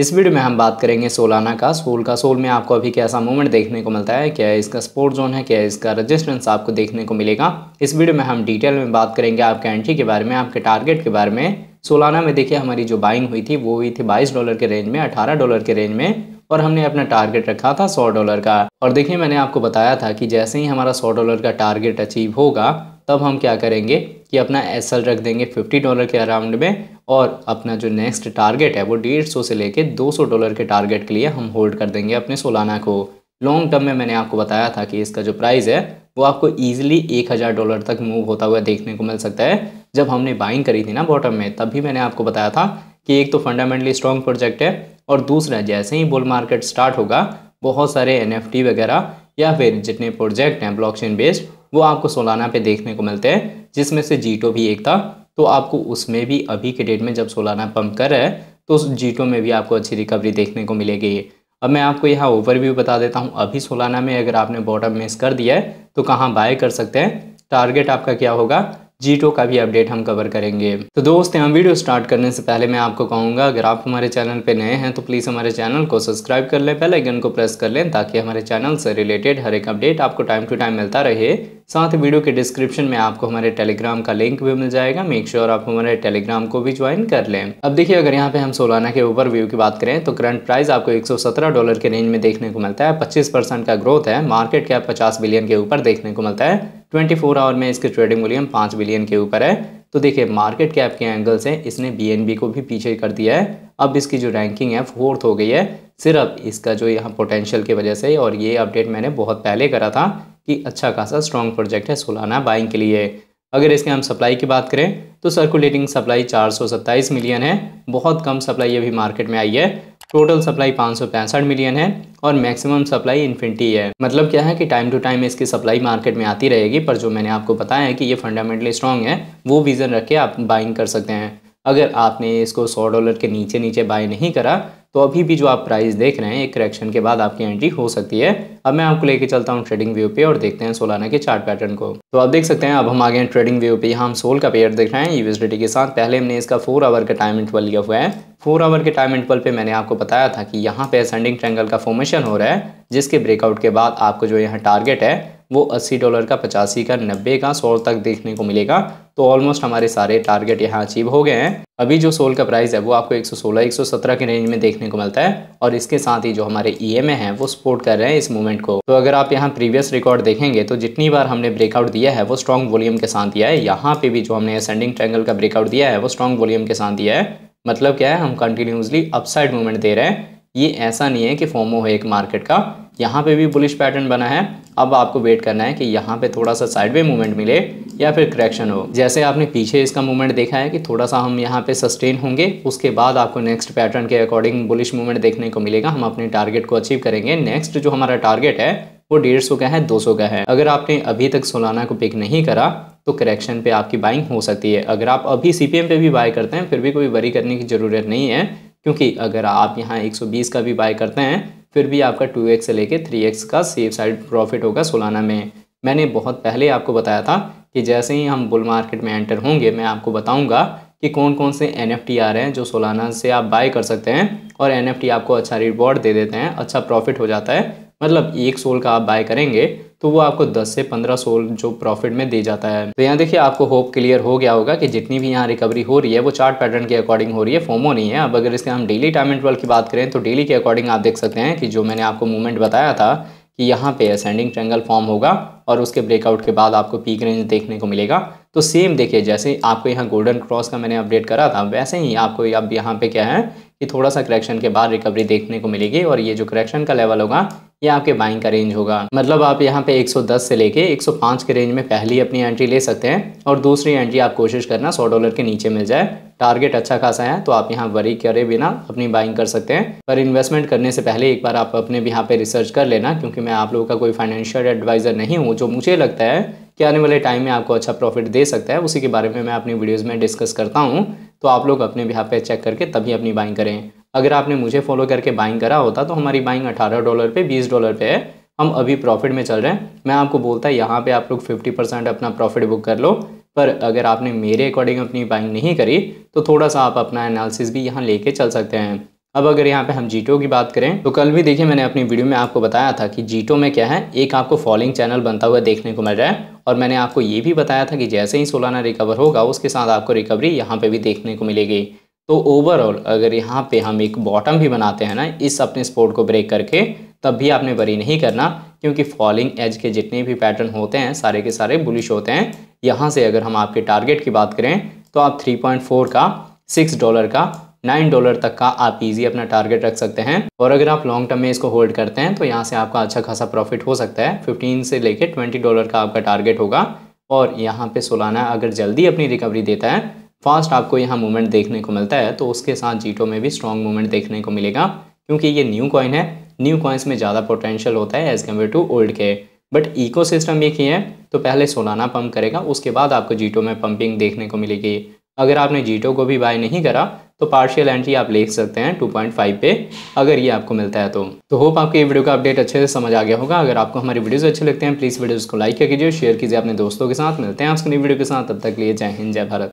इस वीडियो में हम बात करेंगे सोलाना का सोल का सोल में आपको अभी कैसा मूवमेंट देखने को मिलता है क्या इसका स्पोर्ट जोन है क्या इसका रेजिस्टेंस आपको देखने को मिलेगा इस वीडियो में हम डिटेल में बात करेंगे आपके एंट्री के बारे में आपके टारगेट के बारे में सोलाना में देखिए हमारी जो बाइंग हुई थी वो हुई थी बाईस डॉलर के रेंज में अठारह डॉलर के रेंज में और हमने अपना टारगेट रखा था सौ डॉलर का और देखिए मैंने आपको बताया था कि जैसे ही हमारा सौ डॉलर का टारगेट अचीव होगा तब हम क्या करेंगे कि अपना एस रख देंगे फिफ्टी डॉलर के अराउंड में और अपना जो नेक्स्ट टारगेट है वो डेढ़ सौ से लेके दो सौ डॉलर के टारगेट के लिए हम होल्ड कर देंगे अपने सोलाना को लॉन्ग टर्म में मैंने आपको बताया था कि इसका जो प्राइस है वो आपको ईजिली एक हज़ार डॉलर तक मूव होता हुआ देखने को मिल सकता है जब हमने बाइंग करी थी ना बॉटम में तब भी मैंने आपको बताया था कि एक तो फंडामेंटली स्ट्रॉन्ग प्रोजेक्ट है और दूसरा जैसे ही बुल मार्केट स्टार्ट होगा बहुत सारे एन वगैरह या फिर जितने प्रोजेक्ट हैं ब्लॉकचेन बेस्ड वो आपको सोलाना पे देखने को मिलते हैं जिसमें से जीटो भी एक था तो आपको उसमें भी अभी के डेट में जब सोलाना पंप कर रहा है तो उस जीटो में भी आपको अच्छी रिकवरी देखने को मिलेगी अब मैं आपको यहाँ ओवरव्यू बता देता हूँ अभी सोलाना में अगर आपने बॉटम मिस कर दिया है तो कहाँ बाय कर सकते हैं टारगेट आपका क्या होगा जीटो का भी अपडेट हम कवर करेंगे तो दोस्त हम वीडियो स्टार्ट करने से पहले मैं आपको कहूंगा अगर आप हमारे चैनल पर नए हैं तो प्लीज़ हमारे चैनल को सब्सक्राइब कर लें आइकन को प्रेस कर लें ताकि हमारे चैनल से रिलेटेड हर एक अपडेट आपको टाइम टू टाइम मिलता रहे साथ ही वीडियो के डिस्क्रिप्शन में आपको हमारे टेलीग्राम का लिंक भी मिल जाएगा मेक श्योर sure आप हमारे टेलीग्राम को भी ज्वाइन कर लें अब देखिए अगर यहाँ पे हम सोलाना के व्यू की बात करें तो करंट प्राइस आपको 117 डॉलर के रेंज में देखने को मिलता है 25 परसेंट का ग्रोथ है मार्केट कैप 50 बिलियन के ऊपर देखने को मिलता है ट्वेंटी फोर आवर में इसके ट्रेडिंग वॉल्यूम पाँच बिलियन के ऊपर है तो देखिए मार्केट कैप के एंगल से इसने बी को भी पीछे कर दिया है अब इसकी जो रैंकिंग है फोर्थ हो गई है सिर्फ इसका जो यहाँ पोटेंशियल की वजह से और ये अपडेट मैंने बहुत पहले करा था कि अच्छा खासा स्ट्रॉन्ग प्रोजेक्ट है सोलाना बाइंग के लिए अगर इसके हम सप्लाई की बात करें तो सर्कुलेटिंग सप्लाई चार मिलियन है बहुत कम सप्लाई अभी मार्केट में आई है टोटल सप्लाई पाँच मिलियन है और मैक्सिमम सप्लाई इन्फिनिटी है मतलब क्या है कि टाइम टू टाइम इसकी सप्लाई मार्केट में आती रहेगी पर जो मैंने आपको बताया है कि ये फंडामेंटली स्ट्रॉन्ग है वो विज़न रख के आप बाइंग कर सकते हैं अगर आपने इसको सौ डॉलर के नीचे नीचे बाय नहीं करा तो अभी भी जो आप प्राइस देख रहे हैं एक करेक्शन के बाद आपकी एंट्री हो सकती है अब मैं आपको लेके चलता हूँ ट्रेडिंग व्यू पे और देखते हैं सोलाना के चार्ट पैटर्न को तो आप देख सकते हैं अब हम आ गए ट्रेडिंग व्यू पे यहाँ हम सोल का पेयर देख रहे हैं यूएसडी के साथ पहले हमने इसका फोर आवर का टाइम इंटरवल लिया हुआ है फोर आवर के टाइम इंटरवल पे मैंने आपको बताया था कि यहाँ पे असेंडिंग ट्रेंगल का फॉर्मेशन हो रहा है जिसके ब्रेकआउट के बाद आपको जो यहाँ टारगेट है वो अस्सी डॉलर का पचासी का नब्बे का सौ तक देखने को मिलेगा तो ऑलमोस्ट हमारे सारे टारगेट यहाँ अचीव हो गए हैं अभी जो सोल का प्राइस है वो आपको 116 117 के रेंज में देखने को मिलता है और इसके साथ ही जो हमारे ई एम है वो सपोर्ट कर रहे हैं इस मूवमेंट को तो अगर आप यहाँ प्रीवियस रिकॉर्ड देखेंगे तो जितनी बार हमने ब्रेकआउट दिया है वो स्ट्रॉन्ग वॉल्यूम के साथ दिया है यहाँ पे भी जो हमने असेंडिंग ट्रैंगल का ब्रेकआउट दिया है वो स्ट्रॉन्ग वॉल्यूम के साथ दिया है मतलब क्या है हम कंटिन्यूसली अपसाइड मूवमेंट दे रहे हैं ये ऐसा नहीं है कि फॉर्मो है एक मार्केट का यहाँ पे भी बुलिश पैटर्न बना है अब आपको वेट करना है कि यहाँ पे थोड़ा सा साइड वे मूवमेंट मिले या फिर करेक्शन हो जैसे आपने पीछे इसका मूवमेंट देखा है कि थोड़ा सा हम यहाँ पे सस्टेन होंगे उसके बाद आपको नेक्स्ट पैटर्न के अकॉर्डिंग बुलिश मूवमेंट देखने को मिलेगा हम अपने टारगेट को अचीव करेंगे नेक्स्ट जो हमारा टारगेट है वो डेढ़ सौ का है दो सौ का है अगर आपने अभी तक सोलाना को पिक नहीं करा तो करेक्शन पे आपकी बाइंग हो सकती है अगर आप अभी सी पे भी बाय करते हैं फिर भी कोई वरी करने की ज़रूरत नहीं है क्योंकि अगर आप यहाँ 120 का भी बाय करते हैं फिर भी आपका टू एक्स से लेके थ्री एक्स का सेफ साइड प्रॉफिट होगा सोलाना में मैंने बहुत पहले आपको बताया था कि जैसे ही हम बुल मार्केट में एंटर होंगे मैं आपको बताऊंगा कि कौन कौन से एन आ रहे हैं जो सोलाना से आप बाय कर सकते हैं और एन आपको अच्छा रिवॉर्ड दे देते हैं अच्छा प्रॉफिट हो जाता है मतलब एक सोल का आप बाय करेंगे तो वो आपको 10 से 15 सोल जो प्रॉफिट में दे जाता है तो यहाँ देखिए आपको होप क्लियर हो गया होगा कि जितनी भी यहाँ रिकवरी हो रही है वो चार्ट पैटर्न के अकॉर्डिंग हो रही है फोमो नहीं है अब अगर इसके हम डेली टाइम इंटरवल की बात करें तो डेली के अकॉर्डिंग आप देख सकते हैं कि जो मैंने आपको मूवमेंट बताया था कि यहाँ पे असेंडिंग ट्रैंगल फॉर्म होगा और उसके ब्रेकआउट के बाद आपको पीक रेंज देखने को मिलेगा तो सेम देखिए जैसे आपको यहाँ गोल्डन क्रॉस का मैंने अपडेट करा था वैसे ही आपको अब यहाँ पे क्या है कि थोड़ा सा करेक्शन के बाद रिकवरी देखने को मिलेगी और ये जो करेक्शन का लेवल होगा ये आपके बाइंग का रेंज होगा मतलब आप यहाँ पे 110 से लेके 105 के रेंज में पहली अपनी एंट्री ले सकते हैं और दूसरी एंट्री आप कोशिश करना 100 डॉलर के नीचे मिल जाए टारगेट अच्छा खासा है तो आप यहाँ वरी करे बिना अपनी बाइंग कर सकते हैं पर इन्वेस्टमेंट करने से पहले एक बार आप अपने यहाँ पे रिसर्च कर लेना क्योंकि मैं आप लोगों का कोई फाइनेंशियल एडवाइज़र नहीं हूँ जो मुझे लगता है कि आने वाले टाइम में आपको अच्छा प्रॉफिट दे सकता है उसी के बारे में मैं अपनी वीडियोज़ में डिस्कस करता हूँ तो आप लोग अपने यहाँ पे चेक करके तभी अपनी बाइंग करें अगर आपने मुझे फॉलो करके बाइंग करा होता तो हमारी बाइंग अठारह डॉलर पे बीस डॉलर पे है हम अभी प्रॉफिट में चल रहे हैं मैं आपको बोलता है यहाँ पे आप लोग फिफ्टी परसेंट अपना प्रॉफिट बुक कर लो पर अगर आपने मेरे अकॉर्डिंग अपनी बाइंग नहीं करी तो थोड़ा सा आप अपना एनालिसिस भी यहाँ लेके चल सकते हैं अब अगर यहाँ पे हम जीटो की बात करें तो कल भी देखिए मैंने अपनी वीडियो में आपको बताया था कि जीटो में क्या है एक आपको फॉलोइंग चैनल बनता हुआ देखने को मिल रहा है और मैंने आपको ये भी बताया था कि जैसे ही सोलाना रिकवर होगा उसके साथ आपको रिकवरी यहाँ पे भी देखने को मिलेगी तो ओवरऑल अगर यहाँ पे हम एक बॉटम भी बनाते हैं ना इस अपने स्पोर्ट को ब्रेक करके तब भी आपने बरी नहीं करना क्योंकि फॉलिंग एज के जितने भी पैटर्न होते हैं सारे के सारे बुलिश होते हैं यहाँ से अगर हम आपके टारगेट की बात करें तो आप 3.4 का 6 डॉलर का नाइन डॉलर तक का आप इजी अपना टारगेट रख सकते हैं और अगर आप लॉन्ग टर्म में इसको होल्ड करते हैं तो यहाँ से आपका अच्छा खासा प्रॉफिट हो सकता है फिफ्टीन से लेके ट्वेंटी डॉलर का आपका टारगेट होगा और यहाँ पे सोलाना अगर जल्दी अपनी रिकवरी देता है फास्ट आपको यहाँ मूवमेंट देखने को मिलता है तो उसके साथ जीटो में भी स्ट्रॉन्ग मूवमेंट देखने को मिलेगा क्योंकि ये न्यू कॉइन है न्यू कॉइन्स में ज़्यादा पोटेंशियल होता है एज़ कम्पेयर टू ओल्ड के बट इको सिस्टम एक ही है तो पहले सोलाना पम्प करेगा उसके बाद आपको जीटो में पंपिंग देखने को मिलेगी अगर आपने जीटो को भी बाय नहीं करा तो पार्शियल एंट्री आप ले सकते हैं 2.5 पे अगर ये आपको मिलता है तो तो होप आपको ये वीडियो का अपडेट अच्छे से समझ आ गया होगा अगर आपको हमारे वीडियोस अच्छे लगते हैं प्लीज़ वीडियोस को लाइक कीजिए शेयर कीजिए अपने दोस्तों के साथ मिलते हैं आपसे नई वीडियो के साथ तब तक लिए जय हिंद जय भारत